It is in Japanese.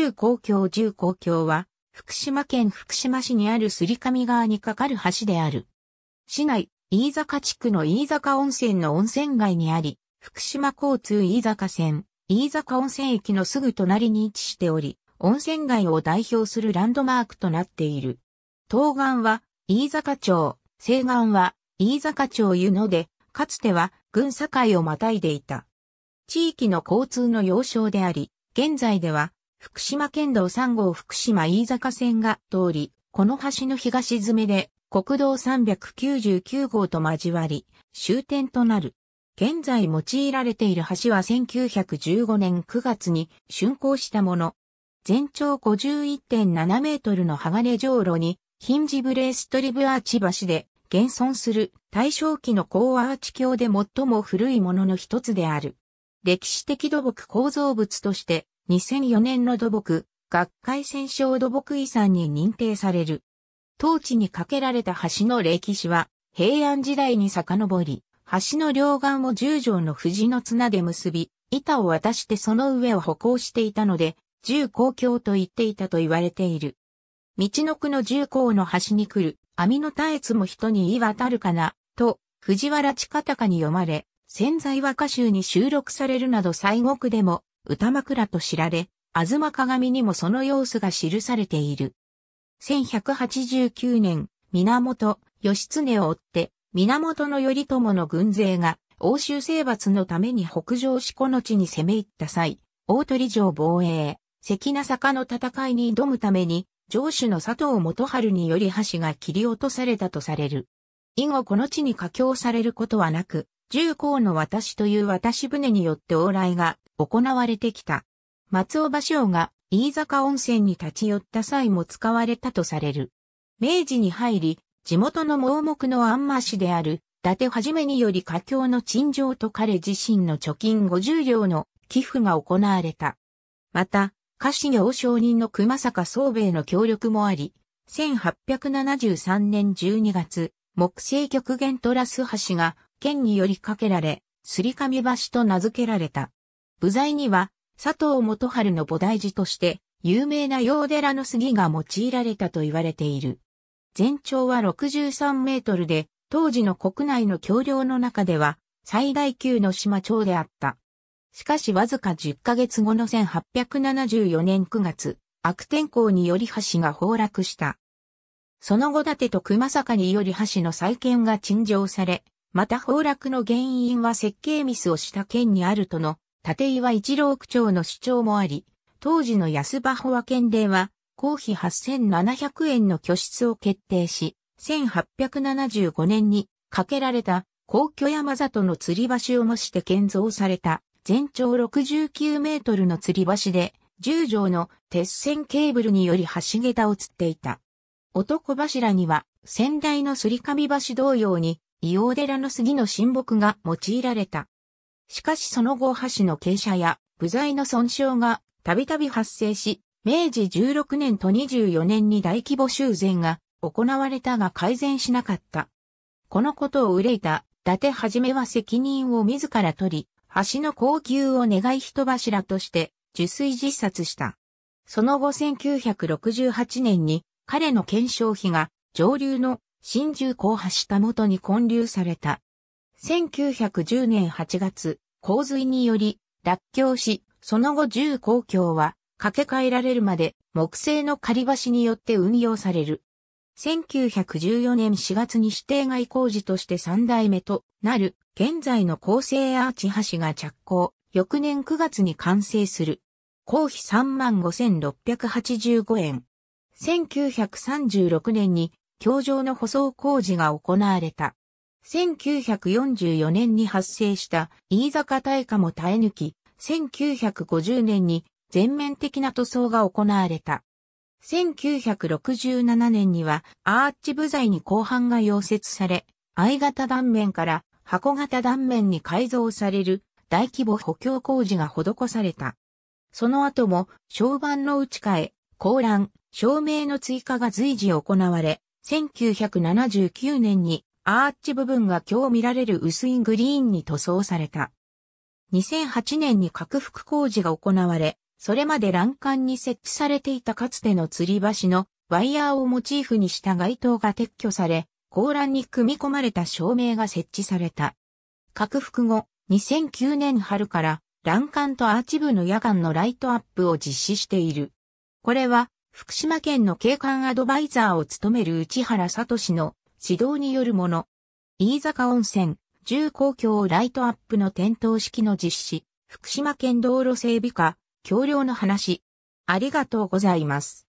重公共重公共は、福島県福島市にあるすり上川に架かる橋である。市内、飯坂地区の飯坂温泉の温泉街にあり、福島交通飯坂線、飯坂温泉駅のすぐ隣に位置しており、温泉街を代表するランドマークとなっている。東岸は、飯坂町、西岸は、飯坂町湯野で、かつては、群境をまたいでいた。地域の交通の要衝であり、現在では、福島県道3号福島飯坂線が通り、この橋の東詰めで国道399号と交わり、終点となる。現在用いられている橋は1915年9月に竣工したもの。全長51.7メートルの鋼上路に、ヒンジブレーストリブアーチ橋で、現存する大正期の高アーチ橋で最も古いものの一つである。歴史的土木構造物として、2004年の土木、学会戦勝土木遺産に認定される。当地に架けられた橋の歴史は、平安時代に遡り、橋の両岸を十条の藤の綱で結び、板を渡してその上を歩行していたので、重公橋と言っていたと言われている。道の区の重公の橋に来る、網の絶えつも人に言い渡るかな、と、藤原近隆に読まれ、潜在和歌集に収録されるなど西国でも歌枕と知られ、吾妻鏡にもその様子が記されている。1189年、源義経を追って、源頼朝の軍勢が欧州征伐のために北上しこの地に攻め入った際、大鳥城防衛、関名坂の戦いに挑むために、城主の佐藤元春により橋が切り落とされたとされる。以後この地に架橋されることはなく、重工の私という渡し船によって往来が行われてきた。松尾芭蕉が飯坂温泉に立ち寄った際も使われたとされる。明治に入り、地元の盲目のあんま市である、伊達はじめにより家境の陳情と彼自身の貯金50両の寄付が行われた。また、家臣行商人の熊坂宗兵衛の協力もあり、1873年12月、木製極限トラス橋が県によりかけられ、すり紙橋と名付けられた。部材には佐藤元春の菩提寺として有名な洋寺の杉が用いられたと言われている。全長は63メートルで、当時の国内の橋梁の中では最大級の島町であった。しかしわずか10ヶ月後の1874年9月、悪天候により橋が崩落した。その後てと熊坂により橋の再建が陳情され、また崩落の原因は設計ミスをした県にあるとの立岩一郎区長の主張もあり、当時の安場保和県令は、公費8700円の拠出を決定し、1875年に架けられた皇居山里の吊り橋を模して建造された全長69メートルの吊り橋で10畳の鉄線ケーブルにより橋桁を吊っていた。男柱には先代のすり紙橋同様に伊王寺の杉の神木が用いられた。しかしその後橋の傾斜や部材の損傷がたびたび発生し、明治16年と24年に大規模修繕が行われたが改善しなかった。このことを憂いた伊達はじめは責任を自ら取り、橋の高級を願い人柱として受水自殺した。その後1968年に彼の検証費が上流の新宿高橋た元に建立された。1910年8月、洪水により、脱橋し、その後重工共は、掛け替えられるまで、木製の仮橋によって運用される。1914年4月に指定外工事として3代目となる、現在の厚生アーチ橋が着工、翌年9月に完成する。公費35,685円。1936年に、橋上の舗装工事が行われた。1944年に発生した飯坂大火も耐え抜き、1950年に全面的な塗装が行われた。1967年にはアーチ部材に後半が溶接され、I 型断面から箱型断面に改造される大規模補強工事が施された。その後も、床板の打ち替え、高欄、照明の追加が随時行われ、1979年にアーチ部分が今日見られる薄いグリーンに塗装された。2008年に拡幅工事が行われ、それまで欄干に設置されていたかつての吊り橋のワイヤーをモチーフにした街灯が撤去され、高欄に組み込まれた照明が設置された。拡幅後、2009年春から欄干とアーチ部の夜間のライトアップを実施している。これは、福島県の景観アドバイザーを務める内原聡の指導によるもの。飯坂温泉、重工業ライトアップの点灯式の実施、福島県道路整備課、橋梁の話。ありがとうございます。